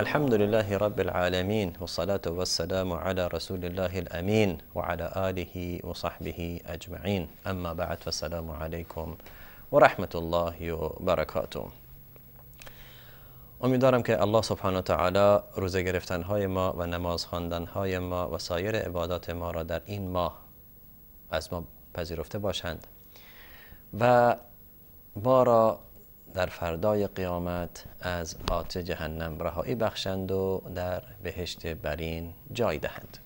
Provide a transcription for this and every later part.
الحمد لله رب العالمين والصلاة والسلام على رسول الله الأمين وعلى آله وصحبه أجمعين اما بعد فالسلام عليكم ورحمة الله وبركاته امیدوارم که الله سبحانه و تعالی روزه گرفتن های ما و نماز خواندن های ما و سایر عبادات ما را در این ماه از ما پذیرفته باشند و ما را در فردای قیامت از آتش جهنم رهایی بخشند و در بهشت برین جای دهند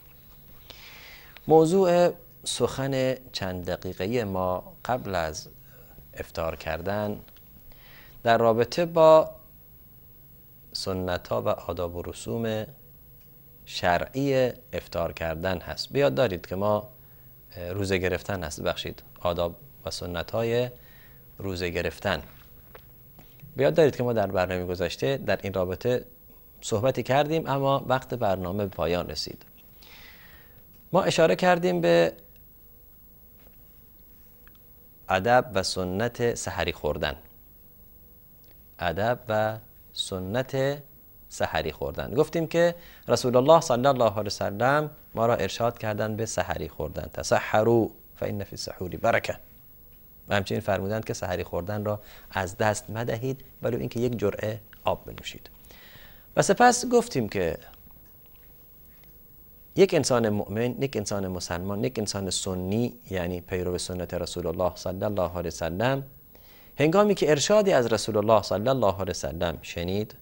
موضوع سخن چند دقیقه ما قبل از افتار کردن در رابطه با سنت ها و آداب و رسوم شرعی افتار کردن هست بیاد دارید که ما روزه گرفتن هست بخشید آداب و سنت های روزه گرفتن بیاد دارید که ما در برنامه گذشته در این رابطه صحبتی کردیم اما وقت برنامه به پایان رسید ما اشاره کردیم به ادب و سنت سحری خوردن ادب و سنت سحری خوردن گفتیم که رسول الله صلی الله علیه وسلم ما را ارشاد کردن به سحری خوردن تسحرو فإن فی السحور برکه و همچنین فرمودند که سحری خوردن را از دست مدهید ولو اینکه یک جرعه آب بنوشید و سپس گفتیم که یک انسان مؤمن یک انسان مسلمان یک انسان سنی یعنی پیرو سنت رسول الله صلی الله علیه وسلم هنگامی که ارشادی از رسول الله صلی الله علیه وسلم شنید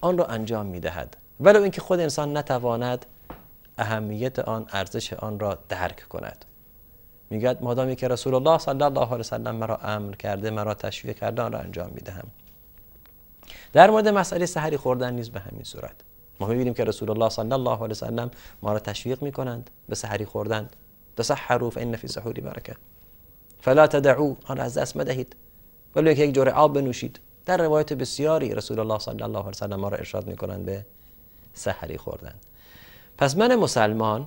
آن را انجام می دهد ولو اینکه خود انسان نتواند اهمیت آن ارزش آن را درک کند میگه مادامی که رسول الله صلی الله علیه و سلم مرا امر کرده مرا تشویق کرده آن را انجام میدهم در مورد مسئله سحری خوردن نیز به همین صورت ما میبینیم که رسول الله صلی الله علیه و سلم ما را تشویق میکنند به سحری خوردن تسحروا فان فی سحوری برکه فلا تدعوا آن از دست مدهید ولی یک جوره آب بنوشید در روایت بسیاری رسول الله صلی الله علیه سلم ما را ارشاد میکنند به سحری خوردن پس من مسلمان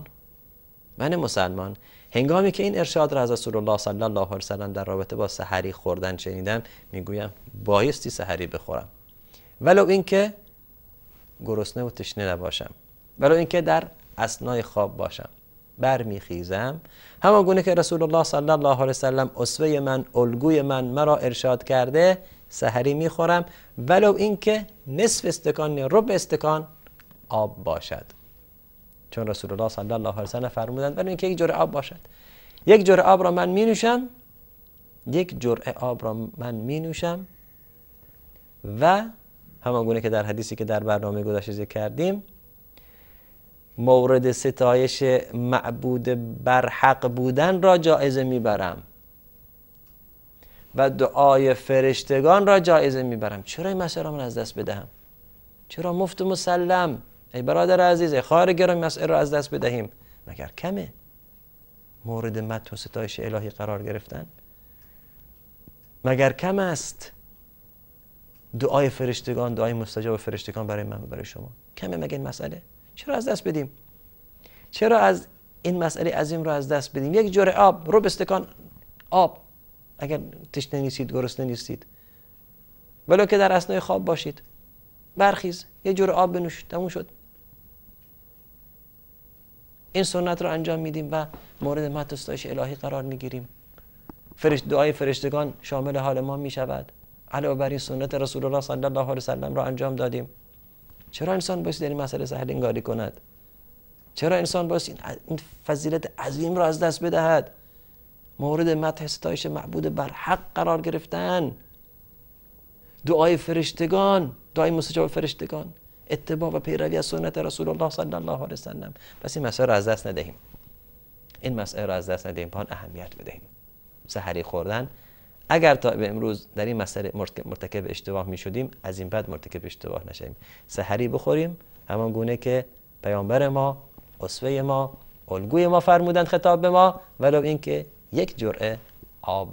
من مسلمان هنگامی که این ارشاد را از رسول الله صلی الله علیه وسلم در رابطه با سحری خوردن شنیدم میگویم بایستی سحری بخورم ولو اینکه گرسنه و تشنه نباشم ولو اینکه در اسنای خواب باشم برمیخیزم همان گونه که رسول الله صلی الله علیه وسلم اسوه من الگوی من مرا ارشاد کرده سحری میخورم ولو اینکه نصف استکان ربع استکان آب باشد چون رسول الله صلی الله علیه و سلم فرمودند برای اینکه یک جرعه آب باشد یک جرعه آب را من می نوشم یک جرعه آب را من می نوشم و همان گونه که در حدیثی که در برنامه گذشته ذکر کردیم مورد ستایش معبود برحق بودن را جایزه میبرم و دعای فرشتگان را جایزه میبرم چرا این مسئله را من از دست بدهم چرا مفت مسلم ای برادر عزیز ای خواهر گرامی مسئله را از دست بدهیم مگر کمه مورد مت و ستایش الهی قرار گرفتن مگر کم است دعای فرشتگان دعای مستجاب فرشتگان برای من و برای شما کمه مگه این مسئله چرا از دست بدیم چرا از این مسئله عظیم رو از دست بدیم یک جوره آب رو استکان آب اگر تشنه نیستید گرسنه نیستید ولو که در اسنای خواب باشید برخیز یه جور آب بنوش تموم شد این سنت رو انجام میدیم و مورد متستایش استایش الهی قرار میگیریم فرشت دعای فرشتگان شامل حال ما میشود علاوه بر این سنت رسول الله صلی الله علیه وسلم را انجام دادیم چرا انسان باید در این مسئله سهل انگاری کند چرا انسان باید این فضیلت عظیم را از دست بدهد مورد مدح ستایش معبود بر حق قرار گرفتن دعای فرشتگان دعای مستجاب فرشتگان اتباع و پیروی از سنت رسول الله صلی الله علیه وسلم پس این مسئله رو از دست ندهیم این مسئله رو از دست ندهیم پان اهمیت بدهیم سحری خوردن اگر تا به امروز در این مسئله مرتکب اشتباه می شدیم از این بعد مرتکب اشتباه نشیم. سحری بخوریم همان گونه که پیامبر ما اسوه ما الگوی ما فرمودند خطاب به ما ولو اینکه یک جرعه آب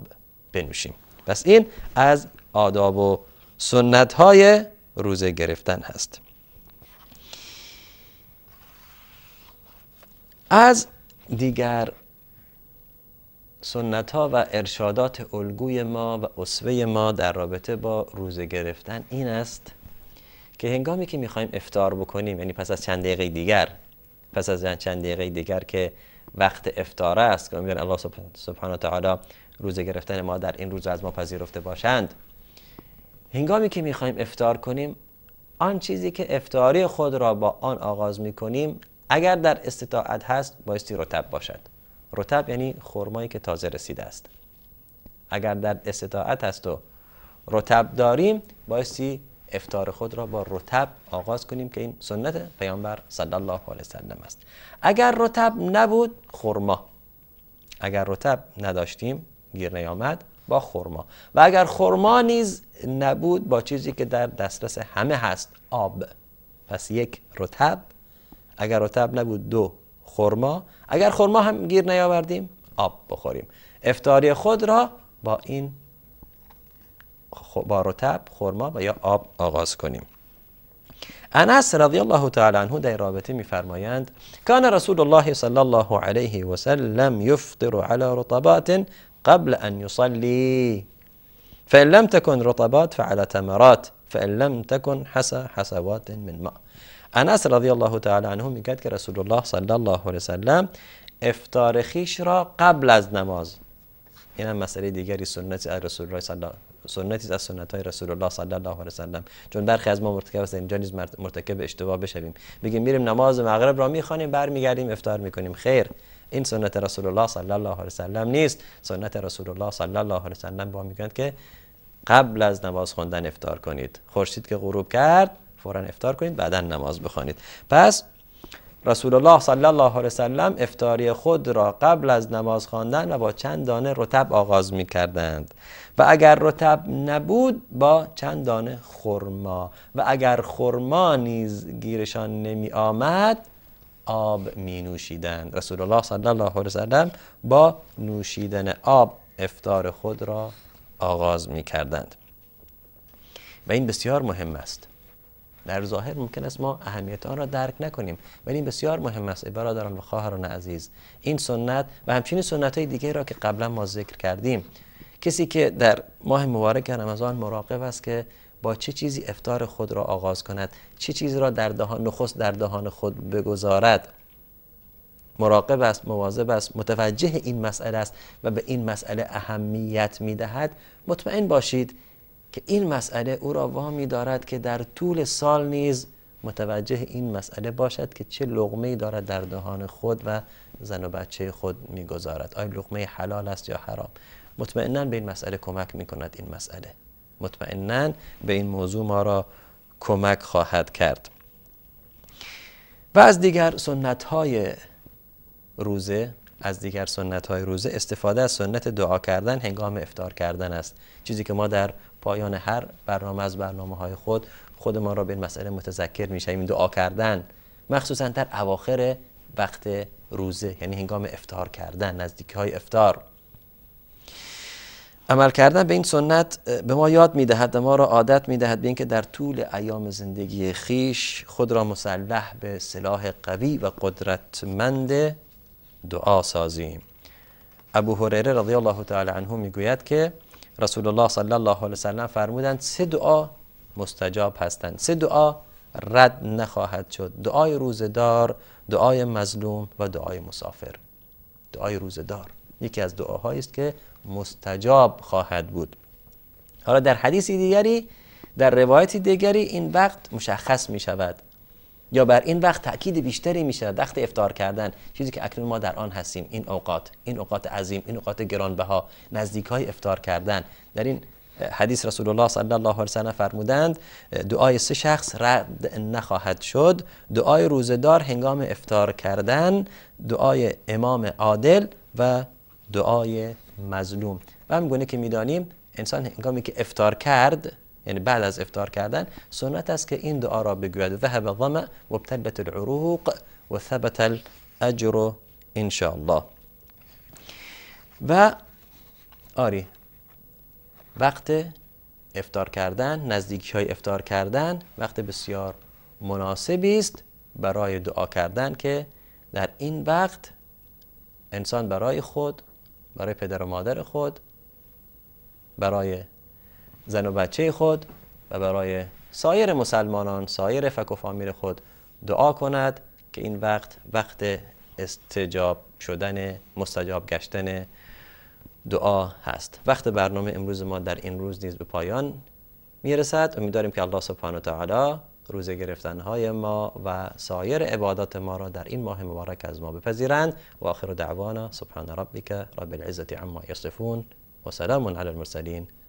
بنوشیم پس این از آداب و سنت های روزه گرفتن هست از دیگر سنت ها و ارشادات الگوی ما و اسوه ما در رابطه با روزه گرفتن این است که هنگامی که میخوایم افتار بکنیم یعنی پس از چند دقیقه دیگر پس از چند دقیقه دیگر که وقت افتاره است که میگن الله سبحانه و تعالی روزه گرفتن ما در این روز از ما پذیرفته باشند هنگامی که میخوایم افتار کنیم آن چیزی که افتاری خود را با آن آغاز میکنیم اگر در استطاعت هست بایستی رتب باشد رتب یعنی خرمایی که تازه رسیده است اگر در استطاعت هست و رتب داریم بایستی افتار خود را با رتب آغاز کنیم که این سنت پیامبر صلی الله علیه وسلم است اگر رتب نبود خرما اگر رتب نداشتیم گیر نیامد با خرما و اگر خرما نیز نبود با چیزی که در دسترس همه هست آب پس یک رتب اگر رطب نبود دو خرما اگر خرما هم گیر نیاوردیم آب بخوریم افتاری خود را با این با رطب خرما و یا آب آغاز کنیم انس رضی الله تعالی عنه در رابطه میفرمایند کان رسول الله صلی الله علیه و سلم یفطر علی رطبات قبل ان یصلی فان لم تكن رطبات فعلى تمرات فان لم تكن حسا حسوات من ما انس رضی الله تعالی عنه میگد که رسول الله صلی الله علیه وسلم افتار خیش را قبل از نماز این هم مسئله دیگری سنت از رسول الله صلی الله سنتی از سنت های رسول الله صلی الله علیه وسلم چون برخی از ما مرتکب است اینجا نیز مرتکب اشتباه بشویم بگیم میریم نماز مغرب را میخوانیم برمیگردیم افطار میکنیم خیر این سنت رسول الله صلی الله علیه وسلم نیست سنت رسول الله صلی الله علیه وسلم با میگن که قبل از نماز خواندن افطار کنید خورشید که غروب کرد فورا افطار کنید بعدا نماز بخوانید پس رسول الله صلی الله علیه وسلم افتاری خود را قبل از نماز خواندن و با چند دانه رتب آغاز می کردند و اگر رتب نبود با چند دانه خرما و اگر خرما نیز گیرشان نمی آمد آب می نوشیدند رسول الله صلی الله علیه وسلم با نوشیدن آب افتار خود را آغاز می کردند و این بسیار مهم است در ظاهر ممکن است ما اهمیت آن را درک نکنیم ولی این بسیار مهم است برادران و خواهران عزیز این سنت و همچنین سنت های دیگه را که قبلا ما ذکر کردیم کسی که در ماه مبارک رمضان مراقب است که با چه چیزی افتار خود را آغاز کند چه چیزی را در دهان نخست در دهان خود بگذارد مراقب است مواظب است متوجه این مسئله است و به این مسئله اهمیت میدهد مطمئن باشید که این مسئله او را وامی دارد که در طول سال نیز متوجه این مسئله باشد که چه لغمه دارد در دهان خود و زن و بچه خود میگذارد آیا لغمه حلال است یا حرام مطمئنا به این مسئله کمک میکند این مسئله مطمئنا به این موضوع ما را کمک خواهد کرد و از دیگر سنت های روزه از دیگر سنت های روزه استفاده از سنت دعا کردن هنگام افتار کردن است چیزی که ما در پایان هر برنامه از برنامه های خود ما را به این مسئله متذکر شویم دعا کردن مخصوصا در اواخر وقت روزه یعنی هنگام افتار کردن نزدیک های افتار عمل کردن به این سنت به ما یاد میدهد و ما را عادت میدهد به اینکه در طول ایام زندگی خیش خود را مسلح به سلاح قوی و قدرتمند دعا سازیم ابو هریره رضی الله تعالی عنه میگوید که رسول الله صلی الله علیه وسلم فرمودند سه دعا مستجاب هستند سه دعا رد نخواهد شد دعای روزدار دعای مظلوم و دعای مسافر دعای روزدار یکی از دعاهایی است که مستجاب خواهد بود حالا در حدیث دیگری در روایت دیگری این وقت مشخص می شود یا بر این وقت تاکید بیشتری میشه وقت افتار کردن چیزی که اکنون ما در آن هستیم این اوقات این اوقات عظیم این اوقات گرانبها نزدیک های افتار کردن در این حدیث رسول الله صلی الله علیه سلم فرمودند دعای سه شخص رد نخواهد شد دعای روزدار هنگام افتار کردن دعای امام عادل و دعای مظلوم و گونه که میدانیم انسان هنگامی که افتار کرد یعنی بعد از افطار کردن سنت است که این دعا را بگوید ذهب ضمع و ابتلت العروق و ثبت الاجر ان الله و آری وقت افطار کردن نزدیکی های افطار کردن وقت بسیار مناسبی است برای دعا کردن که در این وقت انسان برای خود برای پدر و مادر خود برای زن و بچه خود و برای سایر مسلمانان سایر فک و فامیل خود دعا کند که این وقت وقت استجاب شدن مستجاب گشتن دعا هست وقت برنامه امروز ما در این روز نیز به پایان میرسد امیدواریم که الله سبحانه و تعالی روزه گرفتنهای ما و سایر عبادات ما را در این ماه مبارک از ما بپذیرند و آخر دعوانا سبحان ربک رب العزت عما یصفون و سلام علی المرسلین